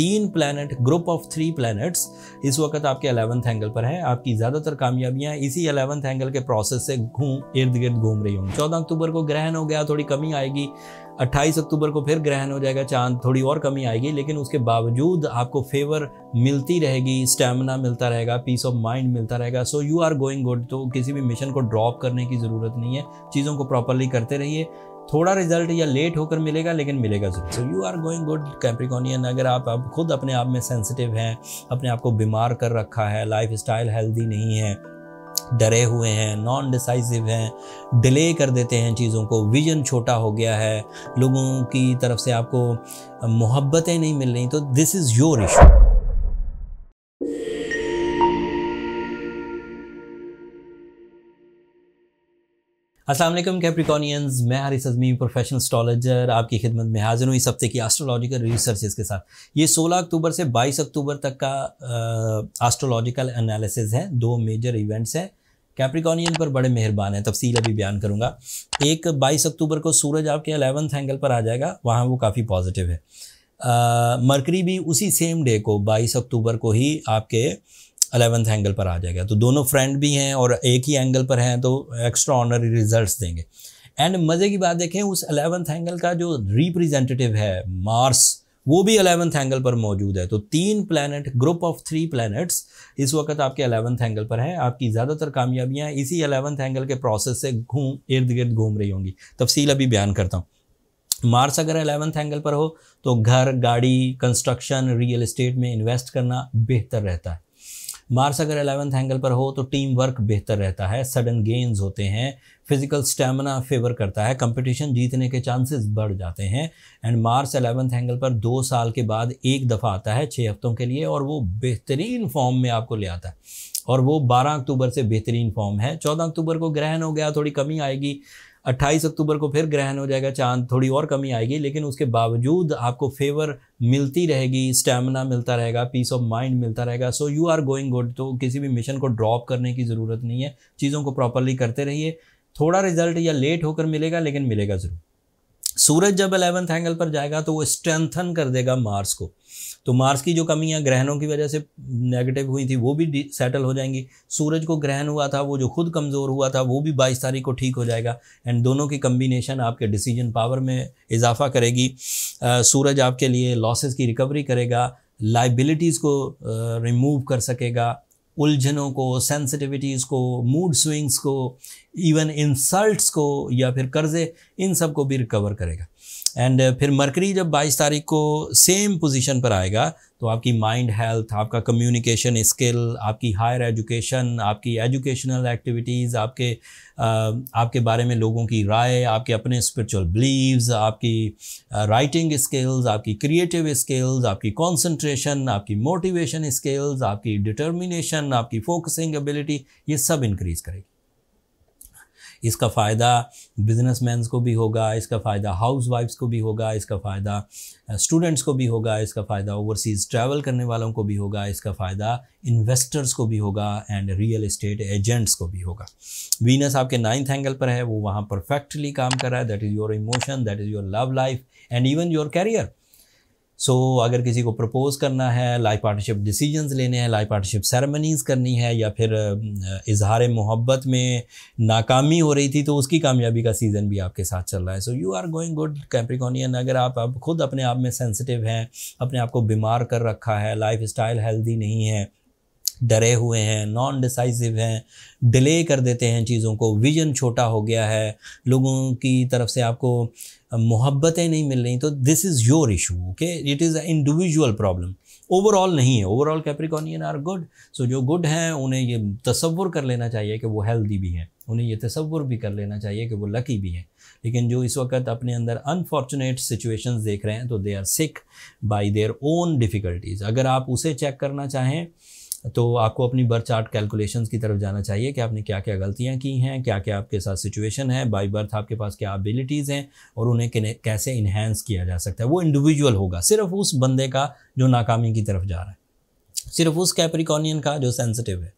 तीन planet group of three planets इस वक्त आपके अलेवंथ एंगल पर है आपकी ज़्यादातर कामयाबियां इसी अलेवंथ एंगल के प्रोसेस से घूम इर्द गिर्द घूम रही होंगी चौदह अक्टूबर को ग्रहण हो गया थोड़ी कमी आएगी 28 अक्टूबर को फिर ग्रहण हो जाएगा चांद थोड़ी और कमी आएगी लेकिन उसके बावजूद आपको फेवर मिलती रहेगी स्टेमिना मिलता रहेगा पीस ऑफ माइंड मिलता रहेगा so you are going good तो किसी भी मिशन को ड्रॉप करने की ज़रूरत नहीं है चीज़ों को प्रॉपरली करते रहिए थोड़ा रिजल्ट या लेट होकर मिलेगा लेकिन मिलेगा जरूर so you are going good Capricornian अगर आप अब खुद अपने आप में सेंसिटिव हैं अपने आप को बीमार कर रखा है लाइफ स्टाइल हेल्दी नहीं है डरे हुए हैं नॉन डिसाइसिव हैं डिले कर देते हैं चीज़ों को विजन छोटा हो गया है लोगों की तरफ से आपको मोहब्बतें नहीं मिल रही तो दिस इज़ योर इशू असलम कैप्रिकॉनियंस मैं हारिस अजमी प्रोफेशनल स्टॉलॉजर आपकी खिदमत में हाजिर हूँ इस हफ्ते की एस्ट्रोलॉजिकल रिसर्च के साथ ये 16 अक्टूबर से 22 अक्टूबर तक का एस्ट्रोलॉजिकल एनालिसिस है दो मेजर इवेंट्स हैं कैप्रिकॉनियन पर बड़े मेहरबान हैं तफसील अभी बयान करूँगा एक बाईस अक्टूबर को सूरज आपके अलेवंथ एंगल पर आ जाएगा वहाँ वो काफ़ी पॉजिटिव है मरकरी भी उसी सेम डे को बाईस अक्टूबर को ही आपके अलेवेंथ एंगल पर आ जाएगा तो दोनों फ्रेंड भी हैं और एक ही एंगल पर हैं तो एक्स्ट्रा ऑनरी रिजल्ट देंगे एंड मज़े की बात देखें उस अलेवेंथ एंगल का जो रिप्रेजेंटेटिव है मार्स वो भी अलेवंथ एंगल पर मौजूद है तो तीन planet group of three planets इस वक्त आपके अलेवंथ एंगल पर हैं आपकी ज़्यादातर कामयाबियाँ इसी अलेवंथ एंगल के प्रोसेस से घूम इर्द गिर्द घूम रही होंगी तफसील अभी बयान करता हूँ मार्स अगर अलेवंथ एंगल पर हो तो घर गाड़ी कंस्ट्रक्शन रियल इस्टेट में इन्वेस्ट करना बेहतर रहता है मार्स अगर एलेवंथ एंगल पर हो तो टीम वर्क बेहतर रहता है सडन गेंस होते हैं फिजिकल स्टेमिना फेवर करता है कंपटीशन जीतने के चांसेस बढ़ जाते हैं एंड मार्स एलेवंथ एंगल पर दो साल के बाद एक दफ़ा आता है छः हफ्तों के लिए और वो बेहतरीन फॉर्म में आपको ले आता है और वो 12 अक्टूबर से बेहतरीन फॉर्म है 14 अक्टूबर को ग्रहण हो गया थोड़ी कमी आएगी 28 अक्टूबर को फिर ग्रहण हो जाएगा चांद थोड़ी और कमी आएगी लेकिन उसके बावजूद आपको फेवर मिलती रहेगी स्टेमिना मिलता रहेगा पीस ऑफ माइंड मिलता रहेगा so you are going good तो किसी भी मिशन को ड्रॉप करने की ज़रूरत नहीं है चीज़ों को प्रॉपरली करते रहिए थोड़ा रिजल्ट या लेट होकर मिलेगा लेकिन मिलेगा ज़रूर सूरज जब अलेवेंथ एंगल पर जाएगा तो वो स्ट्रेंथन कर देगा मार्स को तो मार्स की जो कमियां ग्रहणों की वजह से नेगेटिव हुई थी वो भी सेटल हो जाएंगी सूरज को ग्रहण हुआ था वो जो खुद कमज़ोर हुआ था वो भी बाईस तारीख को ठीक हो जाएगा एंड दोनों की कम्बिनेशन आपके डिसीजन पावर में इजाफा करेगी आ, सूरज आपके लिए लॉसेज की रिकवरी करेगा लाइबिलिटीज़ को रिमूव कर सकेगा उलझनों को सेंसिटिविटीज़ को मूड स्विंग्स को इवन इंसल्ट्स को या फिर कर्ज़े इन सब को भी रिकवर करेगा एंड uh, फिर मरकरी जब 22 तारीख को सेम पोजीशन पर आएगा तो आपकी माइंड हेल्थ आपका कम्युनिकेशन स्किल आपकी हायर एजुकेशन आपकी एजुकेशनल एक्टिविटीज़ आपके uh, आपके बारे में लोगों की राय आपके अपने स्पिरिचुअल बिलीव्स आपकी राइटिंग uh, स्किल्स आपकी क्रिएटिव स्किल्स आपकी कंसंट्रेशन आपकी मोटिवेशन स्किल्स आपकी डिटर्मिनेशन आपकी फोकसिंग एबिलिटी ये सब इंक्रीज़ करेगी इसका फ़ायदा बिजनेसमैन को भी होगा इसका फ़ायदा हाउस वाइफ्स को भी होगा इसका फ़ायदा स्टूडेंट्स को भी होगा इसका फ़ायदा ओवरसीज़ ट्रैवल करने वालों को भी होगा इसका फ़ायदा इन्वेस्टर्स को भी होगा एंड रियल इस्टेट एजेंट्स को भी होगा वीनस आपके नाइन्थ एंगल पर है वो वहाँ परफेक्टली काम कर रहा है that is your emotion that is your love life and even your career so so, अगर किसी को प्रपोज करना है लाइफ पार्टनरशिप डिसीजंस लेने हैं लाइफ पार्टनरशिप सेरेमनीज़ करनी है या फिर इजहार मोहब्बत में नाकामी हो रही थी तो उसकी कामयाबी का सीज़न भी आपके साथ चल रहा है so you are going good Capricornian अगर आप अब खुद अपने आप में सेंसिटिव हैं अपने आप को बीमार कर रखा है लाइफ स्टाइल हेल्दी नहीं है डरे हुए हैं नॉन डिसाइसिव हैं डिले कर देते हैं चीज़ों को विजन छोटा हो गया है लोगों की तरफ से आपको मोहब्बतें नहीं मिल रही तो this is your issue okay it is a individual problem overall नहीं है overall Capricornian are good so जो गुड हैं उन्हें ये तस्वुर कर लेना चाहिए कि वो हेल्दी भी हैं उन्हें ये तस्वुर भी कर लेना चाहिए कि वो लकी भी हैं लेकिन जो इस वक्त अपने अंदर अनफॉर्चुनेट सिचुएशन देख रहे हैं तो they are sick by their own difficulties अगर आप उसे चेक करना चाहें तो आपको अपनी बर्थ चार्ट कैलकुलेशंस की तरफ जाना चाहिए कि आपने क्या क्या गलतियाँ की हैं क्या क्या आपके साथ सिचुएशन है बाई बर्थ आपके पास क्या एबिलिटीज़ हैं और उन्हें कैसे इन्हेंस किया जा सकता है वो इंडिविजुअल होगा सिर्फ उस बंदे का जो नाकामी की तरफ जा रहा है सिर्फ उस कैप्रिकॉनियन का जो सेंसिटिव है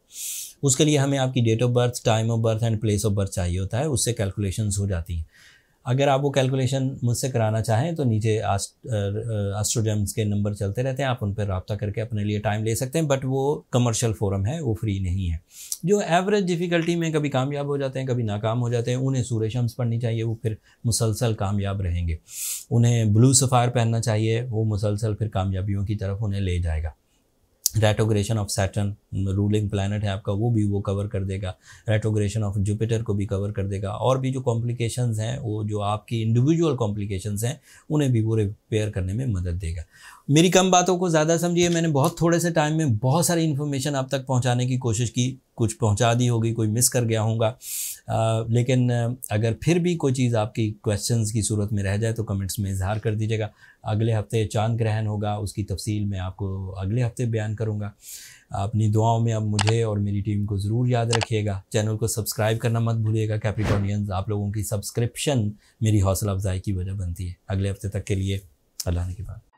उसके लिए हमें आपकी date of birth time of birth and place of birth चाहिए होता है उससे कैलकुलेशंस हो जाती हैं अगर आप वो कैलकुलेशन मुझसे कराना चाहें तो नीचे आस्ट्रोजम्स के नंबर चलते रहते हैं आप उन पर रबता करके अपने लिए टाइम ले सकते हैं बट वो कमर्शियल फोरम है वो फ्री नहीं है जो एवरेज डिफ़िकल्टी में कभी कामयाब हो जाते हैं कभी नाकाम हो जाते हैं उन्हें सूर्य शम्स पढ़नी चाहिए वो फिर मुसलसल कामयाब रहेंगे उन्हें ब्लू सफ़ायर पहनना चाहिए वो मुसलसल फिर कामयाबियों की तरफ उन्हें ले जाएगा retrogression of Saturn ruling planet है आपका वो भी वो कवर कर देगा रेटोग्रेशन ऑफ जुपिटर को भी कवर कर देगा और भी जो कॉम्प्लिकेशन हैं वो जो आपकी इंडिविजुअल कॉम्प्लिकेशन हैं उन्हें भी वो रिपेयर करने में मदद देगा मेरी कम बातों को ज़्यादा समझिए मैंने बहुत थोड़े से टाइम में बहुत सारी इन्फॉर्मेशन आप तक पहुँचाने की कोशिश की कुछ पहुँचा दी होगी कोई मिस कर गया होगा लेकिन अगर फिर भी कोई चीज़ आपकी क्वेश्चंस की सूरत में रह जाए तो कमेंट्स में इजहार कर दीजिएगा अगले हफ्ते चांद ग्रहण होगा उसकी तफसील मैं आपको अगले हफ्ते बयान करूँगा अपनी दुआओं में अब मुझे और मेरी टीम को ज़रूर याद रखिएगा चैनल को सब्सक्राइब करना मत भूलिएगा कैप्रिकॉनियंस आप लोगों की सब्सक्रिप्शन मेरी हौसला अफजाई की वजह बनती है अगले हफ्ते तक के लिए अल्लाह ने बाद